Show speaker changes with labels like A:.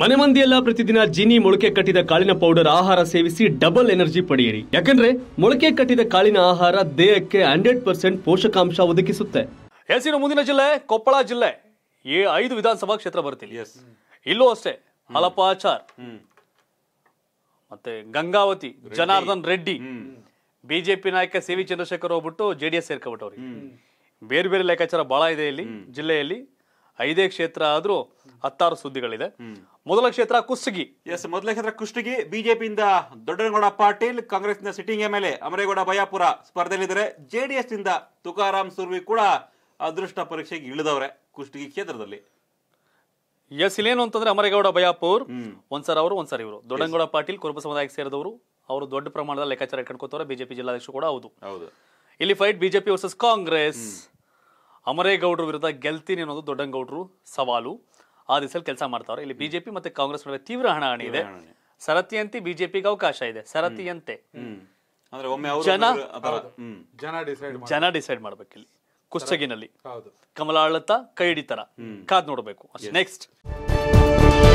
A: ಮನೆ ಮಂದಿಯೆಲ್ಲ ಪ್ರತಿದಿನ ಜೀನಿ ಮೊಳಕೆ ಕಟ್ಟಿದ ಕಾಳಿನ ಪೌಡರ್ ಆಹಾರ ಸೇವಿಸಿ ಡಬಲ್ ಎನರ್ಜಿ ಪಡೆಯಿರಿ ಯಾಕಂದ್ರೆ ಮೊಳಕೆ ಕಟ್ಟಿದ ಕಾಳಿನ ಆಹಾರ ದೇಹಕ್ಕೆ ಹಂಡ್ರೆಡ್ ಪರ್ಸೆಂಟ್ ಪೋಷಕಾಂಶ ಒದಗಿಸುತ್ತೆ ಹೆಸರಿನ ಮುಂದಿನ ಜಿಲ್ಲೆ ಕೊಪ್ಪಳ ಜಿಲ್ಲೆ ಈ ಐದು ವಿಧಾನಸಭಾ ಕ್ಷೇತ್ರ ಬರುತ್ತೆ ಇಲ್ಲೂ ಅಷ್ಟೇ ಹಲಪಾಚಾರ್ ಮತ್ತೆ ಗಂಗಾವತಿ ಜನಾರ್ದನ್ ರೆಡ್ಡಿ ಬಿಜೆಪಿ ನಾಯಕ ಸಿ ವಿ ಚಂದ್ರಶೇಖರ್ ಹೋಗ್ಬಿಟ್ಟು ಜೆಡಿಎಸ್ ಸೇರ್ಕೊಬಿಟ್ಟವ್ರಿ ಬೇರೆ ಬೇರೆ ಲೆಕ್ಕಾಚಾರ ಬಹಳ ಇದೆ ಇಲ್ಲಿ ಜಿಲ್ಲೆಯಲ್ಲಿ ಐದೇ ಕ್ಷೇತ್ರ ಆದ್ರೂ ಹತ್ತಾರು ಸುದ್ದಿಗಳಿದೆ
B: ಮೊದಲ ಕ್ಷೇತ್ರ ಕುಷ್ಟಗಿ ಎಸ್ ಮೊದಲ ಕ್ಷೇತ್ರ ಕುಷ್ಟಗಿ ಬಿಜೆಪಿಯಿಂದ ದೊಡ್ಡನಗೌಡ ಪಾಟೀಲ್ ಕಾಂಗ್ರೆಸ್ನಿಂದ sitting M L A Amaregouda Bayapura ಸ್ಪರ್ಧೆಯಲ್ಲಿದ್ದಾರೆ ಜೆಡಿಎಸ್ ನಿಂದ ತುಕಾರಾಮ್ ಸುರ್ವಿ ಕೂಡ ಅದೃಷ್ಟ ಪರೀಕ್ಷೆಗೆ ಇಳಿದವ್ರೆ ಕುಷ್ಟಗಿ ಕ್ಷೇತ್ರದಲ್ಲಿ ಎಸ್ ಇಲ್ಲೇನು ಅಂತಂದ್ರೆ ಅಮರೇಗೌಡ
A: ಬಯಾಪುರ್ ಒಂದ್ಸರ್ ಅವರು ಒಂದ್ಸರ್ ಇವರು ದೊಡ್ಡನಗೌಡ ಪಾಟೀಲ್ ಕುರುಬ ಸಮುದಾಯಕ್ಕೆ ಸೇರಿದವರು ಅವರು ದೊಡ್ಡ ಪ್ರಮಾಣದ ಲೆಕ್ಕಾಚಾರ ಕಂಡ್ಕೋತಾರೆ ಬಿಜೆಪಿ ಜಿಲ್ಲಾಧ್ಯಕ್ಷ ಕೂಡ ಹೌದು ಹೌದು ಇಲ್ಲಿ ಫೈಟ್ ಬಿಜೆಪಿ ವರ್ಸಸ್ ಕಾಂಗ್ರೆಸ್ ಅಮರೇಗೌಡರ ವಿರುದ್ಧ ಗೆಲ್ತೀನಿ ಅನ್ನೋದು ದೊಡ್ಡಂಗೌಡರು ಸವಾಲು ಆ ದಿಸಲ್ಲಿ ಕೆಲಸ ಮಾಡ್ತಾವ್ರೆ ಇಲ್ಲಿ ಬಿಜೆಪಿ ಮತ್ತೆ ಕಾಂಗ್ರೆಸ್ ನಡುವೆ ತೀವ್ರ ಹಣಾಹಣಿ ಇದೆ ಸರತಿಯಂತೆ ಬಿಜೆಪಿಗೆ ಅವಕಾಶ ಇದೆ ಸರತಿಯಂತೆ ಜನ ಜನ ಡಿಸೈಡ್ ಮಾಡ್ಬೇಕು ಇಲ್ಲಿ ಕುಷ್ಟಗಿನಲ್ಲಿ ಕಮಲಾಳತ ಕೈ ಹಿಡಿತಾರ ಕಾದ್ ನೋಡ್ಬೇಕು ನೆಕ್ಸ್ಟ್